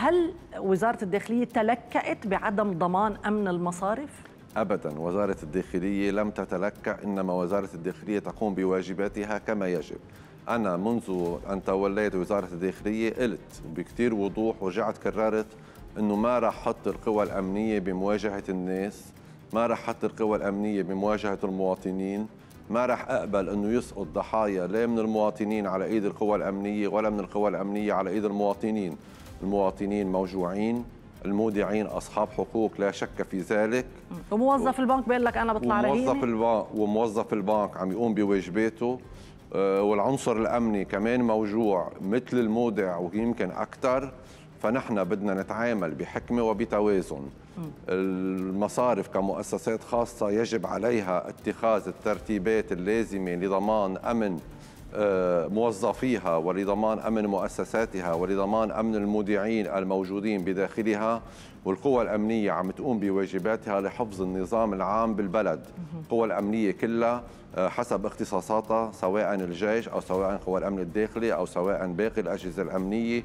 هل وزارة الداخلية تلكأت بعدم ضمان أمن المصارف؟ ابدا وزاره الداخليه لم تتلكا انما وزاره الداخليه تقوم بواجباتها كما يجب انا منذ ان توليت وزاره الداخليه قلت بكثير وضوح ورجعت كررت انه ما راح حط القوى الامنيه بمواجهه الناس ما راح حط القوى الامنيه بمواجهه المواطنين ما راح اقبل انه يسقط ضحايا لا من المواطنين على ايد القوى الامنيه ولا من القوى الامنيه على ايد المواطنين المواطنين موجوعين المودعين اصحاب حقوق لا شك في ذلك وموظف و... البنك بيقول لك انا بطلع وموظف البنك وموظف البنك عم يقوم بواجباته آه، والعنصر الامني كمان موجوع مثل المودع ويمكن اكثر فنحن بدنا نتعامل بحكمه وبتوازن المصارف كمؤسسات خاصه يجب عليها اتخاذ الترتيبات اللازمه لضمان امن آه، موظفيها ولضمان أمن مؤسساتها ولضمان أمن المودعين الموجودين بداخلها والقوى الأمنية عم تقوم بواجباتها لحفظ النظام العام بالبلد القوى الأمنية كلها آه، حسب اختصاصاتها سواء الجيش أو سواء قوى الأمن الداخلي أو سواء باقي الأجهزة الأمنية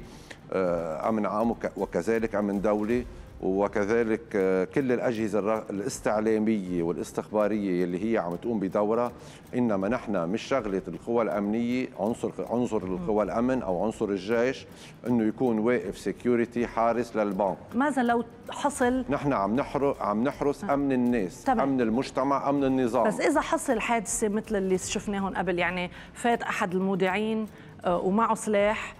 آه، أمن عام وكذلك أمن دولي وكذلك آه، كل الأجهزة الاستعلامية والاستخبارية اللي هي عم تقوم بدورها إنما نحن مش شغلة القوى الأمنية عنصر عنصر القوى الأمن أو عنصر الجيش إنه يكون واقف سيكيورتي حارس للبنك ماذا لو حصل نحن عم نحرس عم نحرس نعم. أمن الناس طبعا. أمن المجتمع أمن النظام بس إذا حصل حادثة مثل اللي شفناهم قبل يعني فات أحد المودعين آه، ومعه سلاح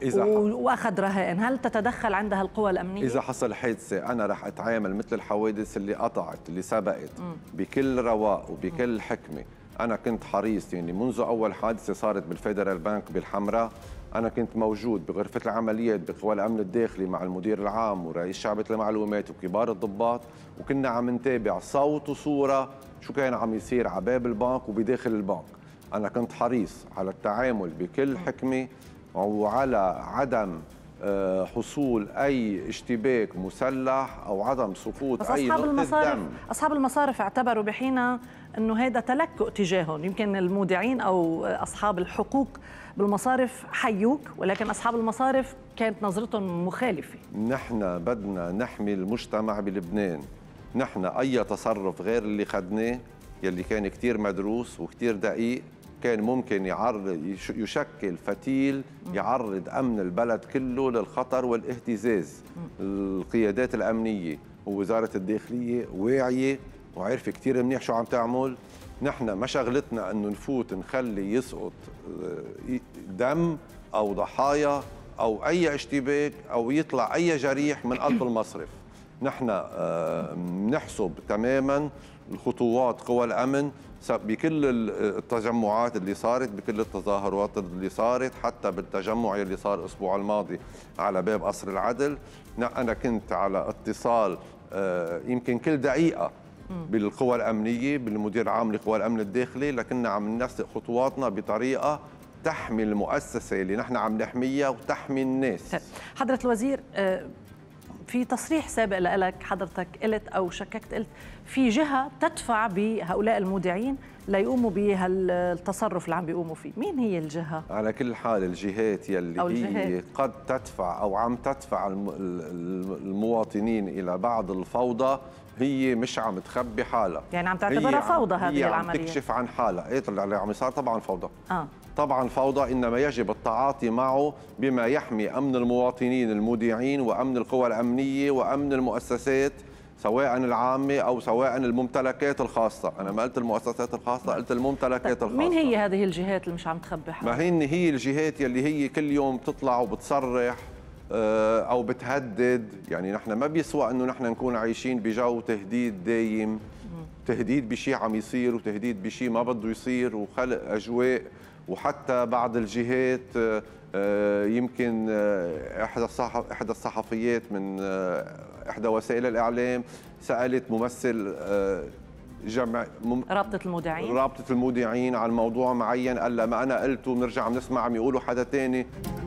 واخذ رهائن هل تتدخل عندها القوى الامنيه اذا حصل حادثه انا رح اتعامل مثل الحوادث اللي قطعت اللي سبقت م. بكل رواق وبكل م. حكمه انا كنت حريص يعني منذ اول حادثه صارت بالفيدرال بنك بالحمراء انا كنت موجود بغرفه العمليات بقوى الامن الداخلي مع المدير العام ورئيس شعبه المعلومات وكبار الضباط وكنا عم نتابع صوت وصوره شو كان عم يصير على باب البنك وبداخل البنك أنا كنت حريص على التعامل بكل حكمة وعلى عدم آه، حصول اي اشتباك مسلح او عدم سقوط اي نقطه المصارف دم اصحاب المصارف اعتبروا بحينا انه هذا تلكؤ تجاههم يمكن المودعين او اصحاب الحقوق بالمصارف حيوك ولكن اصحاب المصارف كانت نظرتهم مخالفه نحن بدنا نحمي المجتمع بلبنان نحن اي تصرف غير اللي خدناه يلي كان كثير مدروس وكثير دقيق كان ممكن يعرض يشكل فتيل يعرض امن البلد كله للخطر والاهتزاز القيادات الامنيه ووزاره الداخليه واعيه وعارفه كثير منيح شو عم تعمل نحن ما شغلتنا انه نفوت نخلي يسقط آه، دم او ضحايا او اي اشتباك او يطلع اي جريح من قلب المصرف نحن بنحسب آه، تماما الخطوات قوى الامن بكل التجمعات اللي صارت بكل التظاهرات اللي صارت حتى بالتجمع اللي صار الاسبوع الماضي على باب قصر العدل انا كنت على اتصال آه، يمكن كل دقيقه بالقوى الامنيه بالمدير العام لقوى الامن الداخلي لكن عم ننسق خطواتنا بطريقه تحمي المؤسسه اللي نحن عم نحميها وتحمي الناس طيب، حضره الوزير آه، في تصريح سابق لك حضرتك قلت او شككت قلت في جهه تدفع بهؤلاء المودعين ليقوموا بهالتصرف اللي عم بيقوموا فيه، مين هي الجهه؟ على كل حال الجهات يلي أو الجهات. هي قد تدفع او عم تدفع المواطنين الى بعض الفوضى هي مش عم تخبي حالها يعني عم تعتبرها فوضى هذه العملية هي عم تكشف عن حالها، ايه اللي عم يصير طبعا فوضى اه طبعا فوضى انما يجب التعاطي معه بما يحمي امن المواطنين المودعين وامن القوى الامنيه الأمنية وأمن المؤسسات سواء العامة أو سواء الممتلكات الخاصة أنا ما قلت المؤسسات الخاصة قلت الممتلكات طيب، الخاصة مين هي هذه الجهات اللي مش عم تخبي ما هي هي الجهات يلي هي كل يوم بتطلع وبتصرح آه، أو بتهدد يعني نحن ما بيسوى أنه نحن نكون عايشين بجو تهديد دايم تهديد بشيء عم يصير وتهديد بشيء ما بده يصير وخلق اجواء وحتى بعض الجهات آه، آه، يمكن آه، احدى الصحف احدى الصحفيات من احدى وسائل الاعلام سالت ممثل جمع مم... رابطة المودعين رابطة المودعين على الموضوع معين قال ما أنا قلته بنرجع بنسمع عم يقولوا حدا ثاني